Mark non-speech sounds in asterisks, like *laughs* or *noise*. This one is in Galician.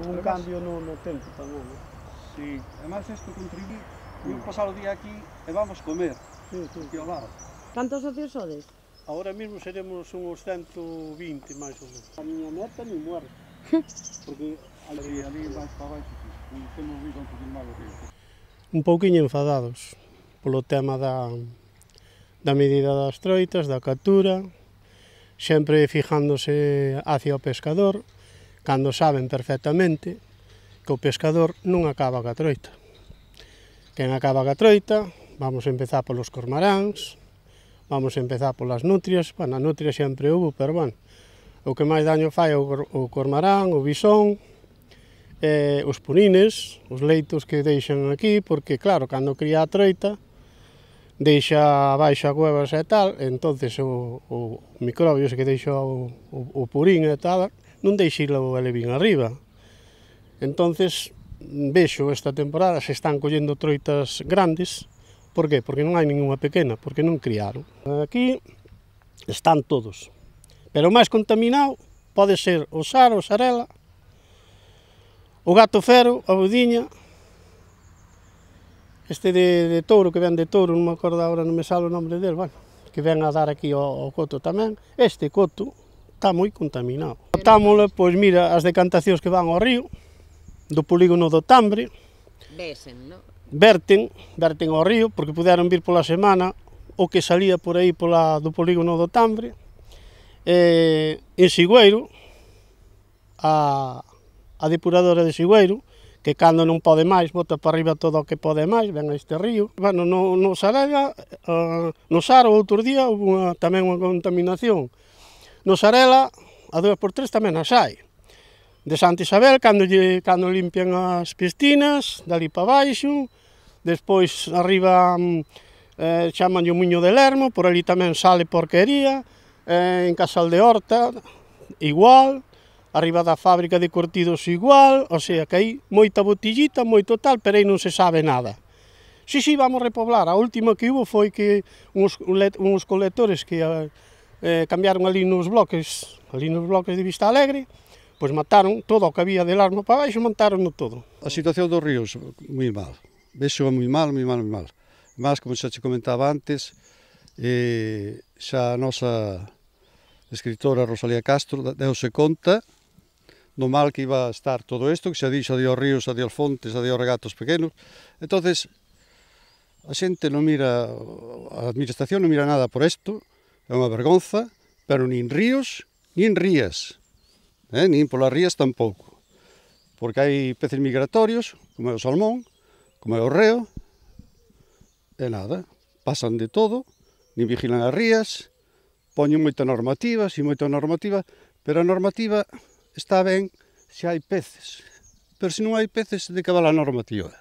Hubo un además, cambio no, no tempo tamén, non? Sí, además isto contribuí, vimos pasar o día aquí e vamos comer, sí, sí. aquí ao lado. Cantos socios sodes? Ahora mesmo seremos uns 120 máis ou menos. A miña neta ni muere, *laughs* porque ali, ali máis para baixo, temos visto un poquinho máis o Un pouquiño enfadados polo tema da, da medida das troitas, da captura, sempre fijándose hacia o pescador, cando saben perfectamente que o pescador non acaba ca troita. Quen acaba ca troita, vamos a empezar polos cormaráns, vamos a empezar polas nutrias, bueno, a nutria sempre houve, pero bueno, o que máis daño fai o, o cormarán, o bisón, eh, os punines, os leitos que deixan aquí, porque claro, cando cría a troita, deixa abaixo a cuevas e tal, entonces o, o microbios que deixa o, o, o purín e tal, non deixei o Alevín arriba. Entonces, vexo esta temporada se están collendo troitas grandes, por qué? Porque non hai ninguna pequena, porque non criaron. Aquí están todos, pero o máis contaminado pode ser o sar, o sarela, o gato fero, a budiña, este de, de touro, que ven de touro, non me acordo agora, non me sabe o nome dele, bueno, que ven a dar aquí ao, ao coto tamén, este coto, está moi contaminado. Botámosle, pois mira, as decantacións que van ao río, do polígono do Tambre. Besen, no? Verten, verten ao río, porque puderon vir pola semana o que salía por aí pola, do polígono do Tambre. Eh, en Sigüeiro, a, a depuradora de Sigüeiro, que cando non pode máis, bota para arriba todo o que pode máis, ven a este río. Bueno, no, no Sarega, uh, eh, no Saro, outro día, houve unha, tamén unha contaminación No Sarela, a 2x3 tamén as hai. De Santa Isabel, cando, lle, cando limpian as piscinas, dali para baixo, despois arriba mm, eh, chaman o Muño de Lermo, por ali tamén sale porquería, eh, en Casal de Horta, igual, arriba da fábrica de cortidos igual, o sea que hai moita botillita, moito tal, pero aí non se sabe nada. Si, sí, si, sí, vamos repoblar. A última que hubo foi que uns, uns colectores que eh, eh, cambiaron ali nos bloques, ali nos bloques de Vista Alegre, pois mataron todo o que había de Larmo para baixo, mataron no todo. A situación dos ríos, moi mal. Vexo moi mal, moi mal, moi mal. Mas, como xa te comentaba antes, eh, xa a nosa escritora Rosalía Castro deuse conta do mal que iba a estar todo isto, que xa dixo de os ríos, adiós de os fontes, adiós de os regatos pequenos. entonces a xente non mira, a administración non mira nada por isto, É unha vergonza, pero nin ríos, nin rías, eh? nin polas rías tampouco. Porque hai peces migratorios, como é o salmón, como é o reo, e nada, pasan de todo, nin vigilan as rías, poñen moita normativa, si moita normativa, pero a normativa está ben se hai peces. Pero se non hai peces, de que va a normativa?